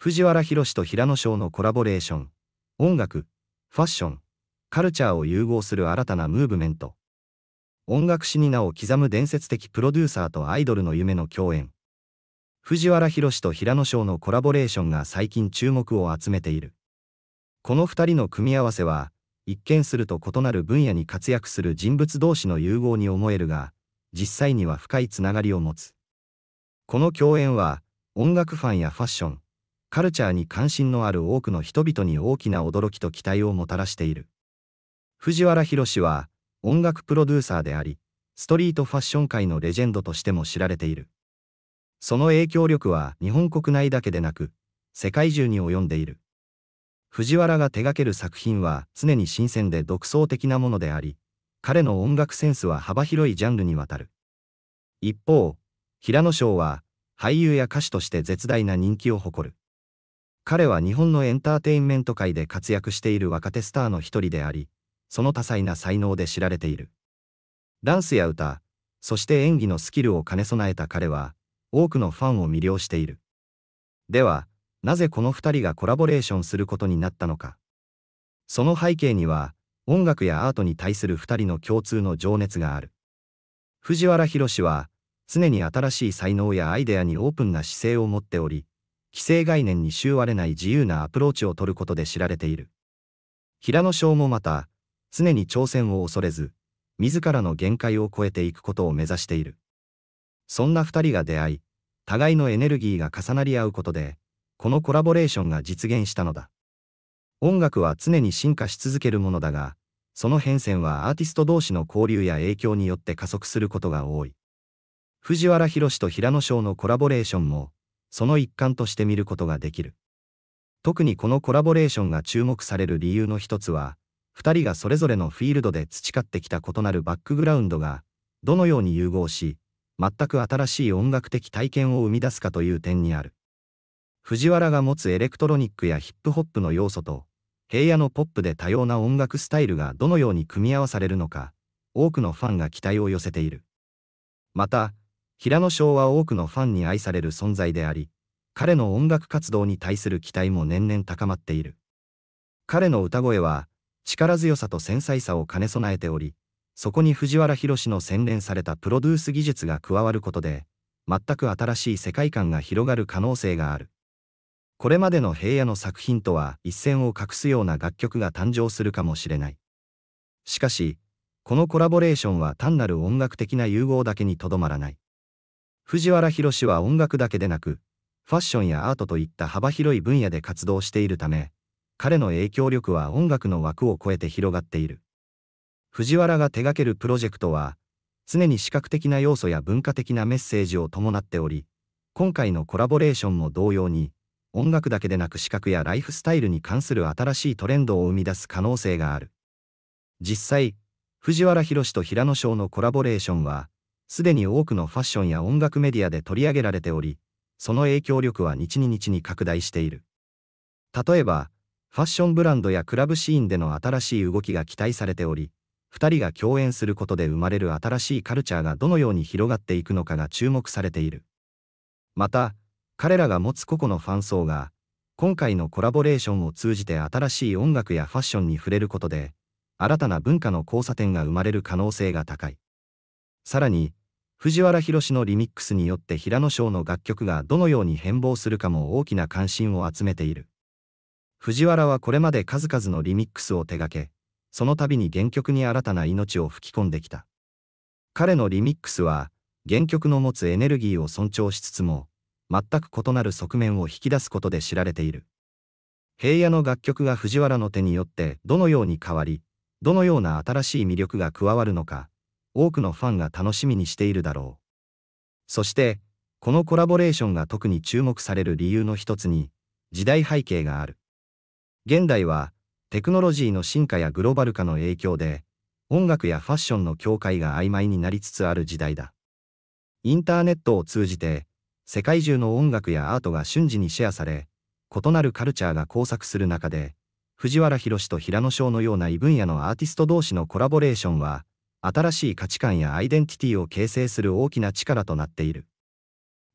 藤原士と平野翔のコラボレーション、音楽、ファッション、カルチャーを融合する新たなムーブメント。音楽史に名を刻む伝説的プロデューサーとアイドルの夢の共演。藤原士と平野翔のコラボレーションが最近注目を集めている。この二人の組み合わせは、一見すると異なる分野に活躍する人物同士の融合に思えるが、実際には深いつながりを持つ。この共演は、音楽ファンやファッション、カルチャーに関心のある多くの人々に大きな驚きと期待をもたらしている。藤原宏は音楽プロデューサーであり、ストリートファッション界のレジェンドとしても知られている。その影響力は日本国内だけでなく、世界中に及んでいる。藤原が手掛ける作品は常に新鮮で独創的なものであり、彼の音楽センスは幅広いジャンルにわたる。一方、平野翔は俳優や歌手として絶大な人気を誇る。彼は日本のエンターテインメント界で活躍している若手スターの一人であり、その多彩な才能で知られている。ダンスや歌、そして演技のスキルを兼ね備えた彼は、多くのファンを魅了している。では、なぜこの2人がコラボレーションすることになったのか。その背景には、音楽やアートに対する2人の共通の情熱がある。藤原宏は、常に新しい才能やアイデアにオープンな姿勢を持っており、規制概念に収われない自由なアプローチを取ることで知られている。平野翔もまた、常に挑戦を恐れず、自らの限界を超えていくことを目指している。そんな二人が出会い、互いのエネルギーが重なり合うことで、このコラボレーションが実現したのだ。音楽は常に進化し続けるものだが、その変遷はアーティスト同士の交流や影響によって加速することが多い。藤原宏と平野翔のコラボレーションも、その一環として見ることができる。特にこのコラボレーションが注目される理由の一つは、2人がそれぞれのフィールドで培ってきた異なるバックグラウンドが、どのように融合し、全く新しい音楽的体験を生み出すかという点にある。藤原が持つエレクトロニックやヒップホップの要素と、平野のポップで多様な音楽スタイルがどのように組み合わされるのか、多くのファンが期待を寄せている。また、平野翔は多くのファンに愛される存在であり、彼の音楽活動に対する期待も年々高まっている。彼の歌声は、力強さと繊細さを兼ね備えており、そこに藤原宏の洗練されたプロデュース技術が加わることで、全く新しい世界観が広がる可能性がある。これまでの平野の作品とは一線を画すような楽曲が誕生するかもしれない。しかし、このコラボレーションは単なる音楽的な融合だけにとどまらない。藤原宏は音楽だけでなく、ファッションやアートといった幅広い分野で活動しているため、彼の影響力は音楽の枠を超えて広がっている。藤原が手掛けるプロジェクトは、常に視覚的な要素や文化的なメッセージを伴っており、今回のコラボレーションも同様に、音楽だけでなく視覚やライフスタイルに関する新しいトレンドを生み出す可能性がある。実際、藤原宏と平野翔のコラボレーションは、すでに多くのファッションや音楽メディアで取り上げられており、その影響力は日に日に拡大している。例えば、ファッションブランドやクラブシーンでの新しい動きが期待されており、2人が共演することで生まれる新しいカルチャーがどのように広がっていくのかが注目されている。また、彼らが持つ個々のファン層が、今回のコラボレーションを通じて新しい音楽やファッションに触れることで、新たな文化の交差点が生まれる可能性が高い。さらに、藤原宏のリミックスによって平野翔の楽曲がどのように変貌するかも大きな関心を集めている。藤原はこれまで数々のリミックスを手掛け、その度に原曲に新たな命を吹き込んできた。彼のリミックスは、原曲の持つエネルギーを尊重しつつも、全く異なる側面を引き出すことで知られている。平野の楽曲が藤原の手によってどのように変わり、どのような新しい魅力が加わるのか、多くのファンが楽しみにしているだろう。そして、このコラボレーションが特に注目される理由の一つに、時代背景がある。現代は、テクノロジーの進化やグローバル化の影響で、音楽やファッションの境界が曖昧になりつつある時代だ。インターネットを通じて、世界中の音楽やアートが瞬時にシェアされ、異なるカルチャーが交錯する中で、藤原宏と平野翔のような異分野のアーティスト同士のコラボレーションは、新しい価値観やアイデンティティを形成する大きな力となっている。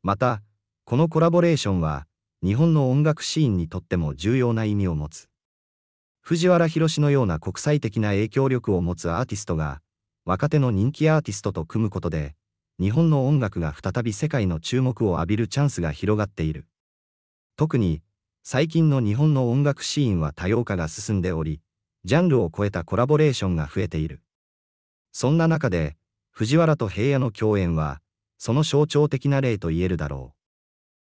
また、このコラボレーションは、日本の音楽シーンにとっても重要な意味を持つ。藤原宏のような国際的な影響力を持つアーティストが、若手の人気アーティストと組むことで、日本の音楽が再び世界の注目を浴びるチャンスが広がっている。特に、最近の日本の音楽シーンは多様化が進んでおり、ジャンルを超えたコラボレーションが増えている。そんな中で、藤原と平野の共演は、その象徴的な例と言えるだろう。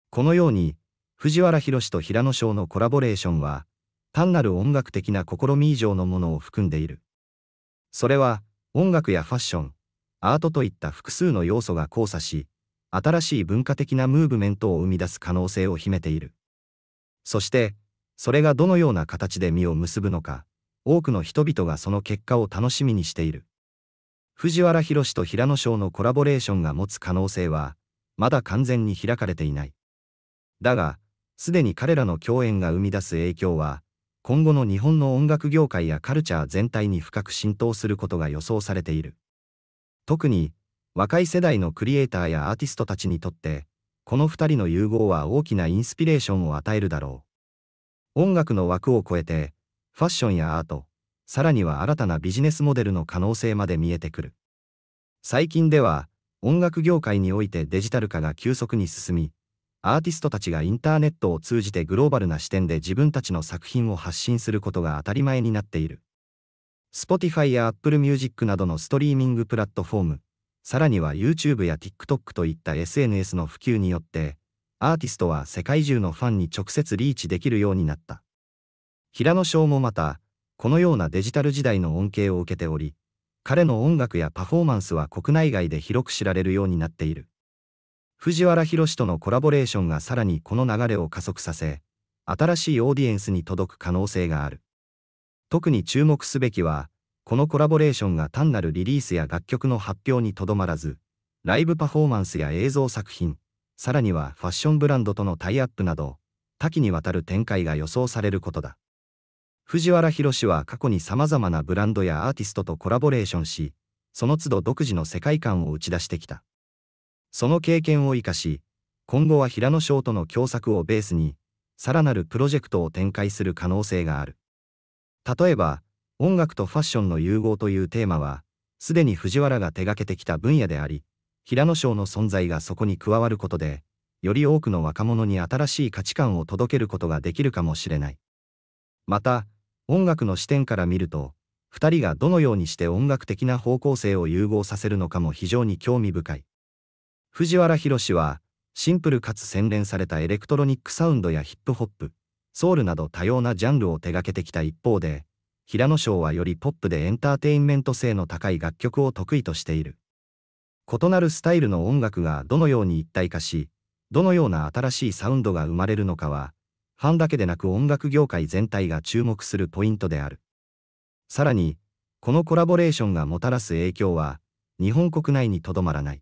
このように、藤原宏と平野翔のコラボレーションは、単なる音楽的な試み以上のものを含んでいる。それは、音楽やファッション、アートといった複数の要素が交差し、新しい文化的なムーブメントを生み出す可能性を秘めている。そして、それがどのような形で実を結ぶのか、多くの人々がその結果を楽しみにしている。藤原宏と平野翔のコラボレーションが持つ可能性は、まだ完全に開かれていない。だが、すでに彼らの共演が生み出す影響は、今後の日本の音楽業界やカルチャー全体に深く浸透することが予想されている。特に、若い世代のクリエイターやアーティストたちにとって、この2人の融合は大きなインスピレーションを与えるだろう。音楽の枠を超えて、ファッションやアート、さらには新たなビジネスモデルの可能性まで見えてくる。最近では、音楽業界においてデジタル化が急速に進み、アーティストたちがインターネットを通じてグローバルな視点で自分たちの作品を発信することが当たり前になっている。Spotify や Apple Music などのストリーミングプラットフォーム、さらには YouTube や TikTok といった SNS の普及によって、アーティストは世界中のファンに直接リーチできるようになった。平野翔もまた、このようなデジタル時代の恩恵を受けており、彼の音楽やパフォーマンスは国内外で広く知られるようになっている。藤原宏とのコラボレーションがさらにこの流れを加速させ、新しいオーディエンスに届く可能性がある。特に注目すべきは、このコラボレーションが単なるリリースや楽曲の発表にとどまらず、ライブパフォーマンスや映像作品、さらにはファッションブランドとのタイアップなど、多岐にわたる展開が予想されることだ。藤原宏は過去に様々なブランドやアーティストとコラボレーションし、その都度独自の世界観を打ち出してきた。その経験を生かし、今後は平野翔との共作をベースに、さらなるプロジェクトを展開する可能性がある。例えば、音楽とファッションの融合というテーマは、すでに藤原が手掛けてきた分野であり、平野賞の存在がそこに加わることで、より多くの若者に新しい価値観を届けることができるかもしれない。また、音楽の視点から見ると、2人がどのようにして音楽的な方向性を融合させるのかも非常に興味深い。藤原宏は、シンプルかつ洗練されたエレクトロニックサウンドやヒップホップ、ソウルなど多様なジャンルを手掛けてきた一方で、平野翔はよりポップでエンターテインメント性の高い楽曲を得意としている。異なるスタイルの音楽がどのように一体化し、どのような新しいサウンドが生まれるのかは、ファンだけでなく音楽業界全体が注目するポイントである。さらに、このコラボレーションがもたらす影響は、日本国内にとどまらない。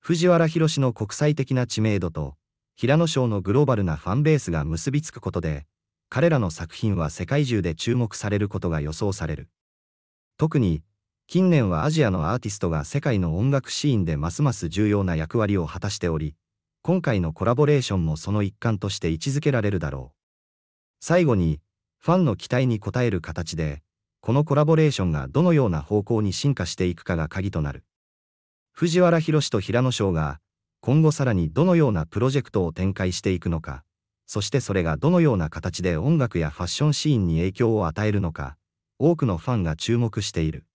藤原宏の国際的な知名度と、平野賞のグローバルなファンベースが結びつくことで、彼らの作品は世界中で注目されることが予想される。特に、近年はアジアのアーティストが世界の音楽シーンでますます重要な役割を果たしており、今回のコラボレーションもその一環として位置づけられるだろう。最後に、ファンの期待に応える形で、このコラボレーションがどのような方向に進化していくかが鍵となる。藤原宏と平野翔が、今後さらにどのようなプロジェクトを展開していくのか、そしてそれがどのような形で音楽やファッションシーンに影響を与えるのか、多くのファンが注目している。